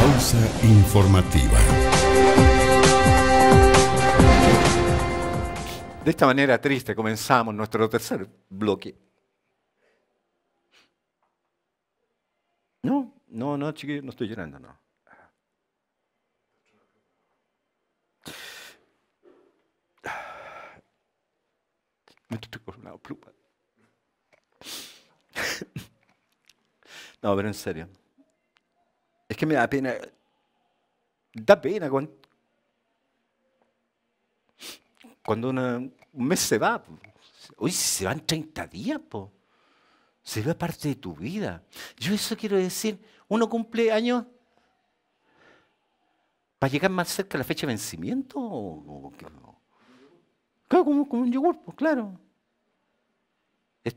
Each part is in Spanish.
Pausa informativa. De esta manera triste comenzamos nuestro tercer bloque. No, no, no, chiquillo, no estoy llorando, no. Ah. Me estoy con pluma. No, pero en serio. Es que me da pena. Da pena cuando, un mes se va. Hoy se van 30 días, po. Se va parte de tu vida. Yo eso quiero decir. Uno cumple años para llegar más cerca a la fecha de vencimiento. ¿O qué? Claro, como, como, un yogur, pues claro. Es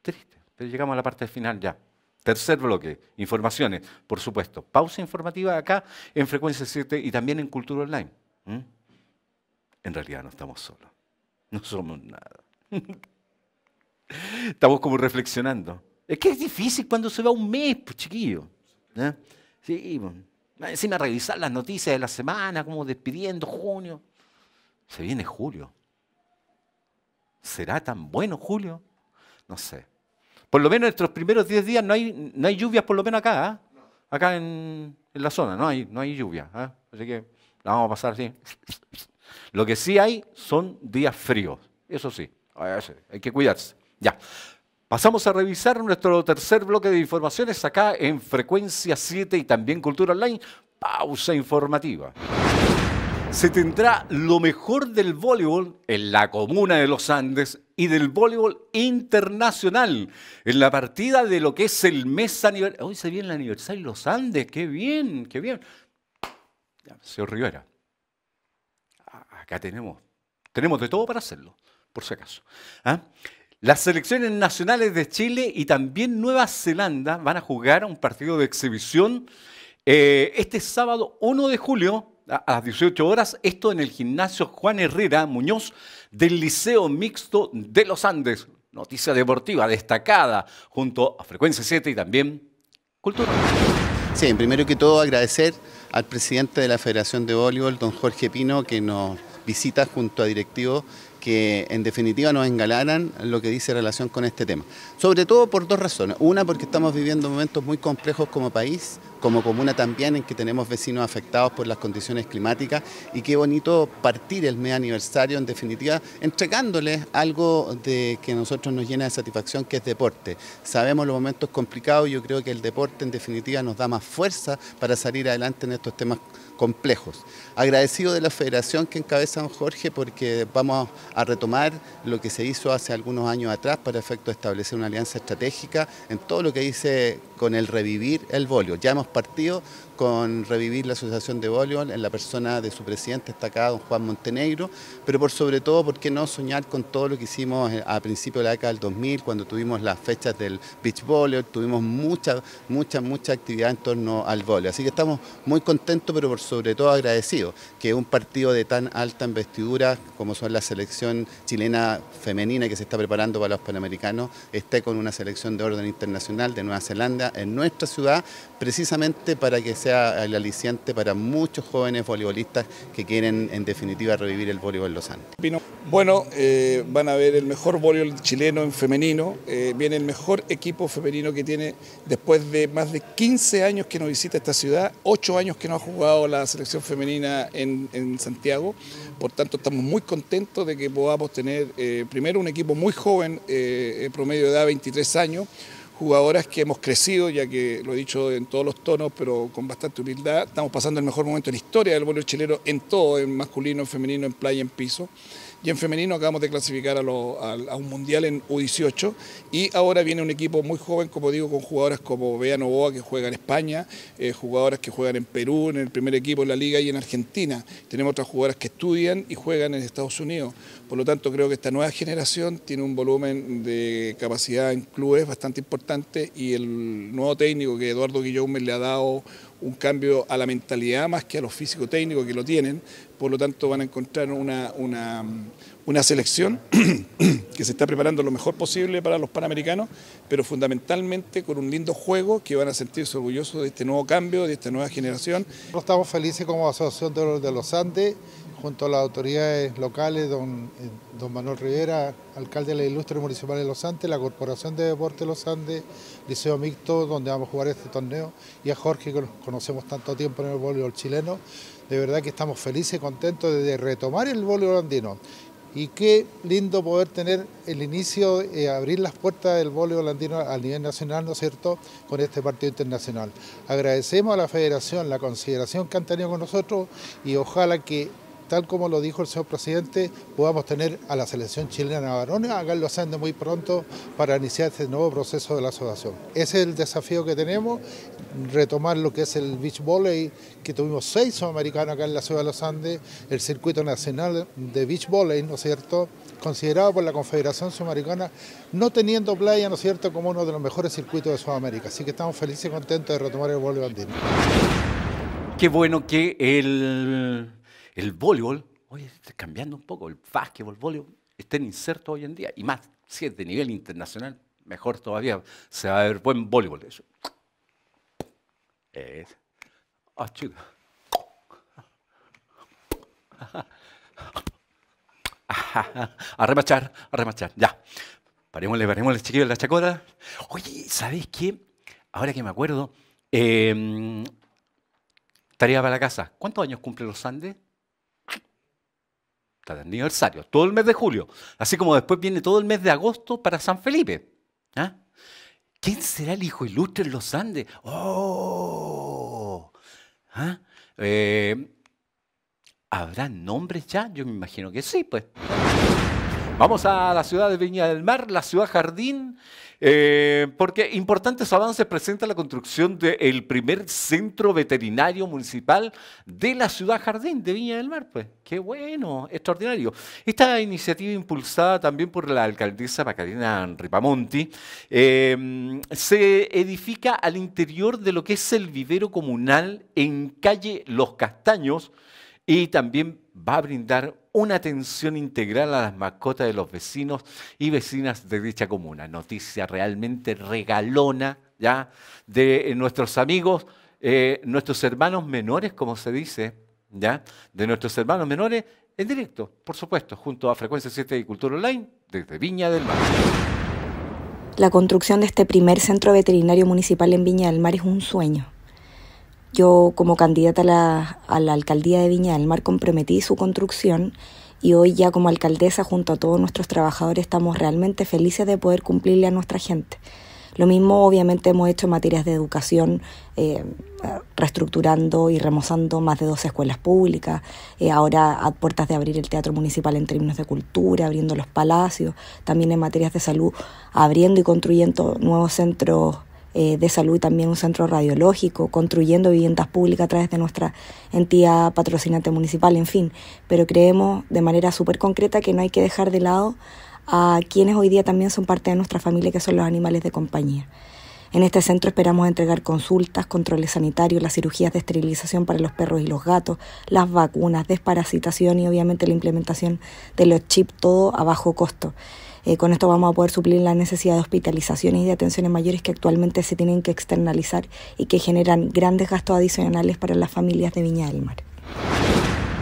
triste, pero llegamos a la parte final ya. Tercer bloque, informaciones, por supuesto. Pausa informativa acá en Frecuencia 7 y también en Cultura Online. ¿Mm? En realidad no estamos solos, no somos nada. estamos como reflexionando. Es que es difícil cuando se va un mes, pues, chiquillo. ¿Eh? Sí, encima revisar las noticias de la semana, como despidiendo junio. Se viene julio. ¿Será tan bueno julio? No sé. Por lo menos en estos primeros 10 días no hay, no hay lluvias, por lo menos acá, ¿ah? acá en, la zona, no hay, no hay lluvia. ¿ah? Así que la vamos a pasar así. Lo que sí hay son días fríos, eso sí, hay que cuidarse. Ya. Pasamos a revisar nuestro tercer bloque de informaciones acá en Frecuencia 7 y también Cultura Online. Pausa informativa. Se tendrá lo mejor del voleibol en la comuna de los Andes y del voleibol internacional en la partida de lo que es el mes aniversario. Hoy se viene el aniversario de los Andes, qué bien, qué bien. Señor Rivera, acá tenemos, tenemos de todo para hacerlo, por si acaso. ¿ah? Las selecciones nacionales de Chile y también Nueva Zelanda van a jugar a un partido de exhibición eh, este sábado 1 de julio a las 18 horas, esto en el gimnasio Juan Herrera Muñoz del Liceo Mixto de los Andes. Noticia deportiva destacada junto a Frecuencia 7 y también Cultura. Sí, primero que todo agradecer al presidente de la Federación de Voleibol, don Jorge Pino, que nos visita junto a directivos que en definitiva nos engalaran lo que dice relación con este tema. Sobre todo por dos razones. Una, porque estamos viviendo momentos muy complejos como país, como comuna también, en que tenemos vecinos afectados por las condiciones climáticas y qué bonito partir el mes aniversario, en definitiva, entregándoles algo de que a nosotros nos llena de satisfacción, que es deporte. Sabemos los momentos complicados, y yo creo que el deporte en definitiva nos da más fuerza para salir adelante en estos temas complejos. Agradecido de la federación que encabeza don Jorge porque vamos a retomar lo que se hizo hace algunos años atrás para efecto de establecer una alianza estratégica en todo lo que dice con el revivir el voleo. Ya hemos partido con revivir la Asociación de Voleibol en la persona de su presidente destacado, Juan Montenegro, pero por sobre todo, ¿por qué no soñar con todo lo que hicimos eh, a principios de la década del 2000, cuando tuvimos las fechas del beach voleo? tuvimos mucha, mucha, mucha actividad en torno al voleo. Así que estamos muy contentos, pero por sobre todo agradecidos que un partido de tan alta investidura como son la selección chilena femenina que se está preparando para los Panamericanos, esté con una selección de orden internacional de Nueva Zelanda, en nuestra ciudad, precisamente para que sea el aliciente para muchos jóvenes voleibolistas que quieren en definitiva revivir el voleibol lozano. Bueno, eh, van a ver el mejor voleibol chileno en femenino, eh, viene el mejor equipo femenino que tiene después de más de 15 años que nos visita esta ciudad, 8 años que no ha jugado la selección femenina en, Santiago, por tanto estamos muy contentos de que podamos tener eh, primero un equipo muy joven, promedio de edad 23 años, jugadoras que hemos crecido, ya que lo he dicho en todos los tonos, pero con bastante humildad, estamos pasando el mejor momento en la historia del voleibol chileno en todo, en masculino, en femenino, en playa, en piso. Y en femenino acabamos de clasificar a, un mundial en U18. Y ahora viene un equipo muy joven, como digo, con jugadoras como Bea Novoa, que juega en España, eh, jugadoras que juegan en Perú, en el primer equipo en la liga y en Argentina. Tenemos otras jugadoras que estudian y juegan en Estados Unidos. Por lo tanto, creo que esta nueva generación tiene un volumen de capacidad en clubes bastante importante y el nuevo técnico que Eduardo me le ha dado un cambio a la mentalidad más que a los físicos técnicos que lo tienen, por lo tanto van a encontrar una, selección que se está preparando lo mejor posible para los Panamericanos, pero fundamentalmente con un lindo juego que van a sentirse orgullosos de este nuevo cambio, de esta nueva generación. Estamos felices como Asociación de los Andes junto a las autoridades locales, don, eh, don Manuel Rivera, alcalde de la Ilustre Municipal de Los Andes, la Corporación de Deportes de Los Andes, Liceo Mixto, donde vamos a jugar este torneo, y a Jorge, que nos conocemos tanto tiempo en el voleibol chileno. De verdad que estamos felices y contentos de retomar el voleibol andino. Y qué lindo poder tener el inicio, eh, abrir las puertas del voleibol andino a nivel nacional, ¿no es cierto?, con este partido internacional. Agradecemos a la federación la consideración que han tenido con nosotros y ojalá que tal como lo dijo el señor presidente, podamos tener a la selección chilena varones acá en Los Andes muy pronto para iniciar este nuevo proceso de la asociación. Ese es el desafío que tenemos, retomar lo que es el beach volley, que tuvimos seis sudamericanos acá en la ciudad de Los Andes, el circuito nacional de beach volley, ¿no es cierto?, considerado por la Confederación Sudamericana, no teniendo playa, ¿no es cierto?, como uno de los mejores circuitos de Sudamérica. Así que estamos felices y contentos de retomar el volley andino. Qué bueno que el el voleibol, oye, cambiando un poco, el básquetbol, el voleibol, en inserto hoy en día. Y más, si es de nivel internacional, mejor todavía, se va a ver buen voleibol. Eso. Ah, chido. A remachar, a remachar, ya. Parémosle, parémosle, chiquillos, la chacota. Oye, ¿sabéis qué? Ahora que me acuerdo, em, tarea para la casa. ¿Cuántos años cumple los Andes? está de aniversario, todo el mes de julio, así como después viene todo el mes de agosto para San Felipe. ¿ah? ¿Quién será el hijo ilustre en los Andes? ¡Oh! ¿Ah? Eh, ¿Habrá nombres ya? Yo me imagino que sí, pues. Vamos a la ciudad de Viña del Mar, la ciudad jardín, eh, porque importantes avances presenta la construcción del primer centro veterinario municipal de la ciudad jardín de Viña del Mar. Pues qué bueno, extraordinario. Esta iniciativa impulsada también por la alcaldesa Macarena Ripamonti eh, se edifica al interior de lo que es el vivero comunal en calle Los Castaños y también va a brindar una atención integral a las mascotas de los vecinos y vecinas de dicha comuna. Noticia realmente regalona ya de eh, nuestros amigos, eh, nuestros hermanos menores, como se dice, ya de nuestros hermanos menores en directo, por supuesto, junto a Frecuencia 7 y Cultura Online desde Viña del Mar. La construcción de este primer centro veterinario municipal en Viña del Mar es un sueño yo como candidata a la, alcaldía de Viña del Mar comprometí su construcción y hoy ya como alcaldesa junto a todos nuestros trabajadores estamos realmente felices de poder cumplirle a nuestra gente. Lo mismo obviamente hemos hecho en materias de educación, eh, reestructurando y remozando más de dos escuelas públicas, eh, ahora a puertas de abrir el Teatro Municipal en términos de cultura, abriendo los palacios, también en materias de salud, abriendo y construyendo nuevos centros eh, de salud, también un centro radiológico, construyendo viviendas públicas a través de nuestra entidad patrocinante municipal, en fin. Pero creemos de manera súper concreta que no hay que dejar de lado a quienes hoy día también son parte de nuestra familia, que son los animales de compañía. En este centro esperamos entregar consultas, controles sanitarios, las cirugías de esterilización para los perros y los gatos, las vacunas, desparasitación y obviamente la implementación de los chips, todo a bajo costo. Eh, con esto vamos a poder suplir la necesidad de hospitalizaciones y de atenciones mayores que actualmente se tienen que externalizar y que generan grandes gastos adicionales para las familias de Viña del Mar.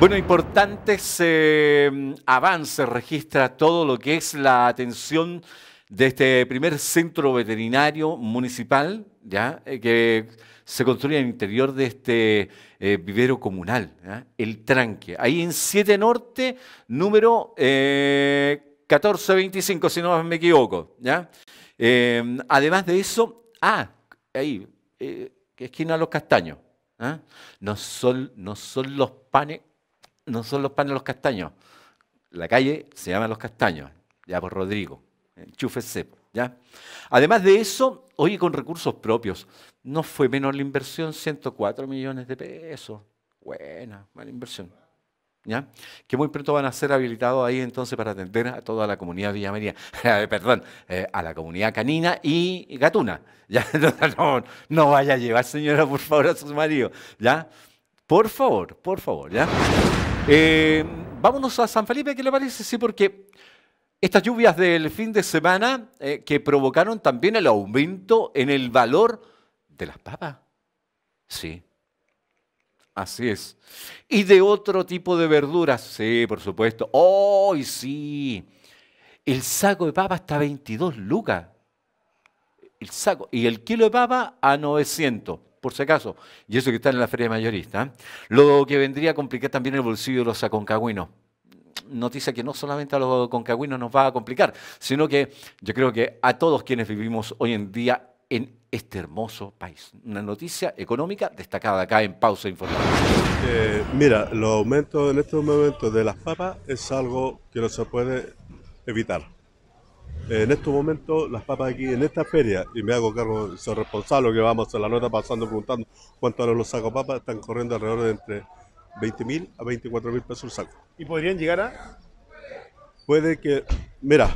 Bueno, importantes ese eh, avances registra todo lo que es la atención de este primer centro veterinario municipal, ya eh, que se construye en el interior de este vivero comunal, el tranque. Ahí en 7 Norte, número eh, 14.25, si no me equivoco. ¿ya? Eh, además de eso, ah, ahí, eh, esquina los castaños. ¿ah? No, son, no son los panes, no son los panes los castaños. La calle se llama Los Castaños, ya por Rodrigo. Enchúfese. ¿ya? Además de eso, hoy con recursos propios, no fue menos la inversión, 104 millones de pesos. Buena, mala inversión que muy pronto van a ser habilitados ahí entonces para atender a toda la comunidad eh, perdón, eh, a la comunidad canina y gatuna. ¿ya? No, vaya a llevar, señora, por favor, a sus marido. ¿ya? Por favor, por favor. ¿ya? Eh, vámonos a San Felipe, ¿qué le parece? Sí, porque estas lluvias del fin de semana que provocaron también el aumento en el valor de las papas. Sí, Así es. Y de otro tipo de verduras, sí, por supuesto. oh, y sí! El saco de papa está 22 lucas. El saco. Y el kilo de papa a 900, por si acaso. Y eso que está en la feria mayorista. ¿eh? Lo que vendría a complicar también el bolsillo de los aconcagüinos. Noticia que no solamente a los aconcagüinos nos va a complicar, sino que yo creo que a todos quienes vivimos hoy en día en este hermoso país. Una noticia económica destacada acá en Pausa Informativa. Eh, mira, los aumentos en estos momentos de las papas es algo que no se puede evitar. En estos momentos, las papas aquí en esta feria, y me hago cargo, de ser responsable que vamos en la nota pasando preguntando cuánto ahora los saco papas, están corriendo alrededor de entre 20.000 a 24.000 pesos el saco. ¿Y podrían llegar a? Puede que, mira,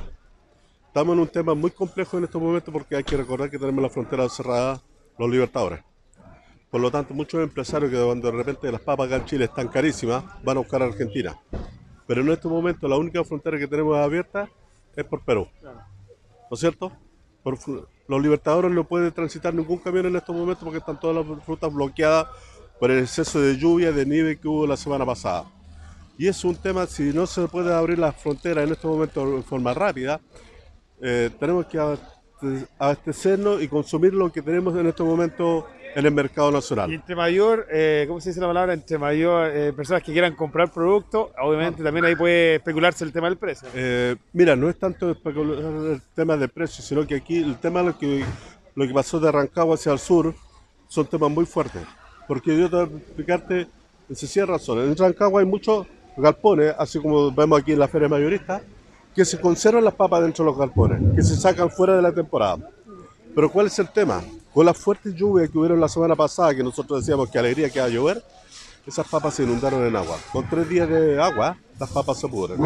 Estamos en un tema muy complejo en estos momentos porque hay que recordar que tenemos la frontera cerrada, los libertadores. Por lo tanto, muchos empresarios que cuando de repente las papas acá en Chile están carísimas, van a buscar a Argentina. Pero en estos momentos la única frontera que tenemos abierta es por Perú. ¿No es cierto? Por, los libertadores no pueden transitar ningún camión en estos momentos porque están todas las frutas bloqueadas por el exceso de lluvia, de nieve que hubo la semana pasada. Y es un tema, si no se puede abrir la frontera en estos momentos de forma rápida, eh, tenemos que abastecernos y consumir lo que tenemos en estos momentos en el mercado nacional. Y entre mayor, eh, ¿cómo se dice la palabra? Entre mayor eh, personas que quieran comprar productos, obviamente también ahí puede especularse el tema del precio. mira, no es tanto especular el tema del precio, sino que aquí el tema lo que, lo que pasó de Rancagua hacia el sur son temas muy fuertes. Porque yo te voy a explicarte en cierra razones. En Rancagua hay muchos galpones, así como vemos aquí en la feria mayorista, que se conservan las papas dentro de los galpones, que se sacan fuera de la temporada. Pero ¿cuál es el tema? Con las fuertes lluvias que hubieron la semana pasada, que nosotros decíamos que alegría que va a llover, esas papas se inundaron en agua. Con tres días de agua, las papas se pudren.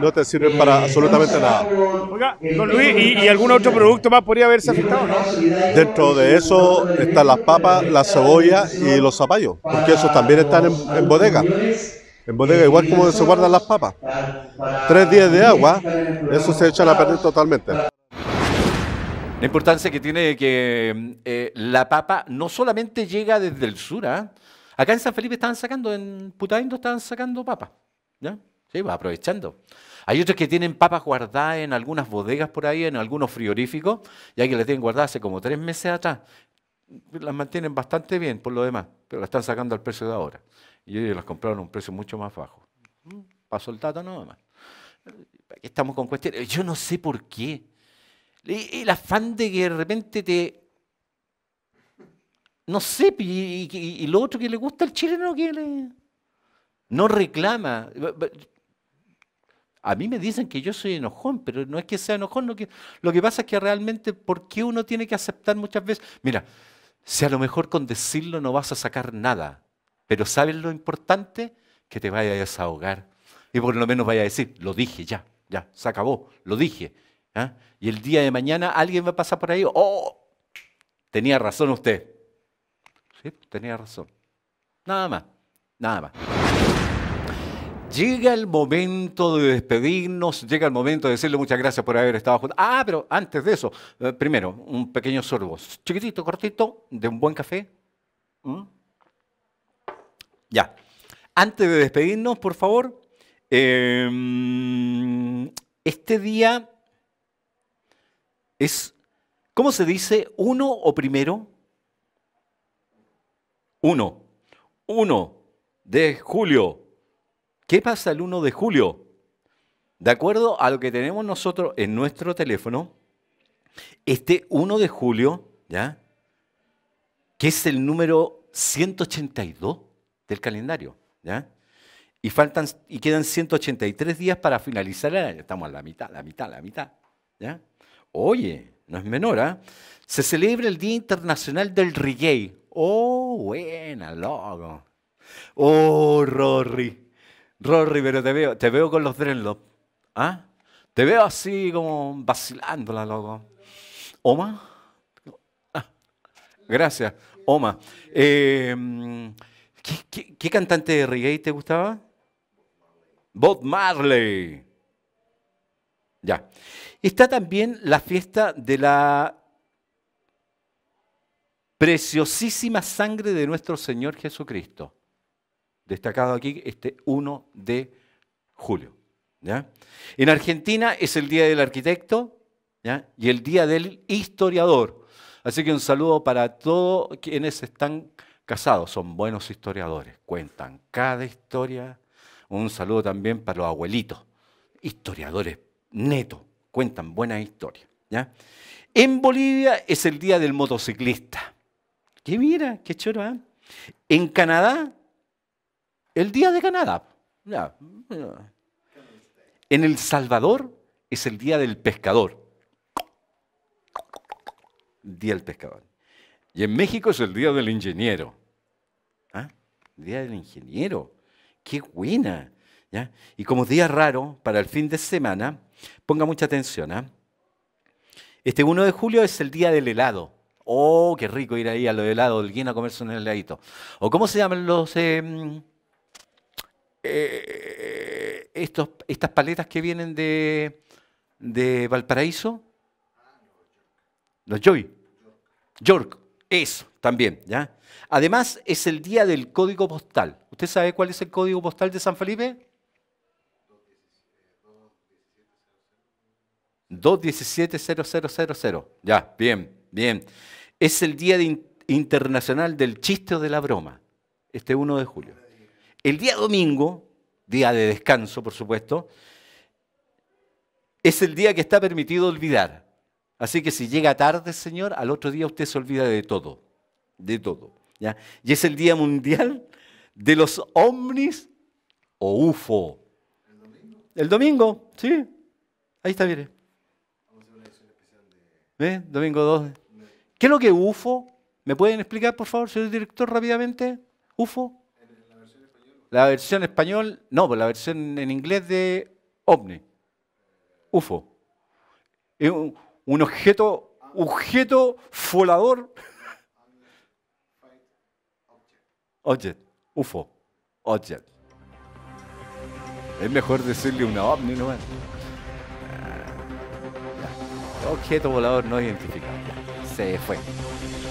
No te sirven para absolutamente nada. Oiga, Luis, ¿y, algún otro producto más podría haberse afectado? Dentro de eso están las papas, las cebolla y los zapallos, porque esos también están en, en bodega. En bodega, igual como se guardan las papas. Tres días de agua, eso se echa a perder totalmente. La importancia que tiene que eh, la papa no solamente llega desde el sur. ¿ah? Acá en San Felipe estaban sacando, en Putaindo estaban sacando papas. ¿ya? Sí, pues, aprovechando. Hay otros que tienen papas guardadas en algunas bodegas por ahí, en algunos frigoríficos, ya que las tienen guardadas hace como tres meses atrás. Las mantienen bastante bien por lo demás, pero las están sacando al precio de ahora y ellos las compraron a un precio mucho más bajo. para el dato nada más. Estamos con cuestiones. Yo no sé por qué. El afán de que de repente te... No sé, y, lo otro que le gusta al chileno no quiere No reclama. A mí me dicen que yo soy enojón, pero no es que sea enojón. Lo que, lo que pasa es que realmente, ¿por qué uno tiene que aceptar muchas veces? Mira, si a lo mejor con decirlo no vas a sacar nada, pero ¿sabes lo importante? Que te vaya a desahogar. Y por lo menos vaya a decir, lo dije, ya, ya, se acabó, lo dije. ¿ah? Y el día de mañana alguien va a pasar por ahí, oh, tenía razón usted. Sí, tenía razón. Nada más, nada más. Llega el momento de despedirnos, llega el momento de decirle muchas gracias por haber estado juntos. Ah, pero antes de eso, eh, primero, un pequeño sorbo, chiquitito, cortito, de un buen café. Ya. Antes de despedirnos, por favor, em, este día es, ¿cómo se dice? ¿Uno o primero? Uno. Uno de julio. ¿Qué pasa el 1 de julio? De acuerdo a lo que tenemos nosotros en nuestro teléfono, este 1 de julio, ¿ya? Que es el número 182 del calendario. ¿ya? Y, faltan, y quedan 183 días para finalizar el año. Estamos a la mitad, la mitad, la mitad. ¿ya? Oye, no es menor, ¿ah? Se celebra el Día Internacional del Reggae. Oh, buena, loco. Oh, Rory. Rory, pero te veo, te veo con los dreadlocks. ¿Ah? Te veo así como vacilándola, loco. Oma. Ah, gracias, Oma. Eh, ¿Qué, cantante de reggae te gustaba? Bob Marley. Ya. Está también la fiesta de la preciosísima sangre de nuestro Señor Jesucristo. Destacado aquí este 1 de julio. ¿ya? En Argentina es el Día del Arquitecto y el Día del Historiador. Así que un saludo para todos quienes están casados, son buenos historiadores, cuentan cada historia. Un saludo también para los abuelitos, historiadores netos, cuentan buenas historias. ¿ya? En Bolivia es el día del motociclista. ¡Qué mira, qué choro, ah? En Canadá, el día de Canadá. En El Salvador es el día del pescador. Día del pescador. Y en México es el Día del Ingeniero. ¿Ah? Día del Ingeniero. ¡Qué buena! Y como día raro para el fin de semana, ponga mucha atención. ¿ah? Este 1 de julio es el Día del Helado. Oh, qué rico ir ahí a lo helado alguien a comerse un heladito. O cómo se llaman los em, eh, estos, estas paletas que vienen de, de Valparaíso. Los Joy. York. Eso, también, ¿ya? Además, es el día del código postal. ¿Usted sabe cuál es el código postal de San Felipe? 2170000. Ya, bien, bien. Es el Día Internacional del Chiste o de la Broma, este 1 de julio. El día domingo, día de descanso, por supuesto, es el día que está permitido olvidar. Así que si llega tarde, Señor, al otro día usted se olvida de todo, de todo. ¿ya? Y es el Día Mundial de los OVNIs o UFO. ¿El domingo? El domingo, sí. Ahí está, mire. ¿Ves? ¿Eh? Domingo 2. ¿Qué es lo que es UFO? ¿Me pueden explicar, por favor, señor director, rápidamente? UFO. La versión español. no, pues la versión en inglés de OVNI. UFO un objeto, objeto volador. Object, UFO, object. Es mejor decirle una ovni e nomás. Objeto volador no identificado. Se fue.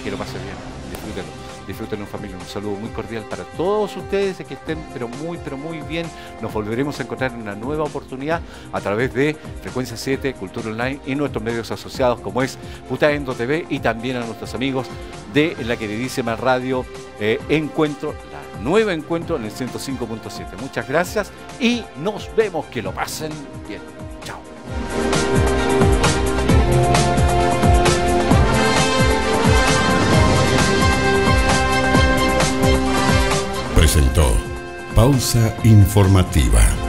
Quiero más bien. Disfrútelo disfruten en familia. Un saludo muy cordial para todos ustedes, que estén pero muy, pero muy bien. Nos volveremos a encontrar en una nueva oportunidad a través de Frecuencia 7, Cultura Online y nuestros medios asociados como es Putaendo TV y también a nuestros amigos de la queridísima radio eh, Encuentro, la nueva Encuentro en el 105.7. Muchas gracias y nos vemos. Que lo pasen bien. Pausa Informativa.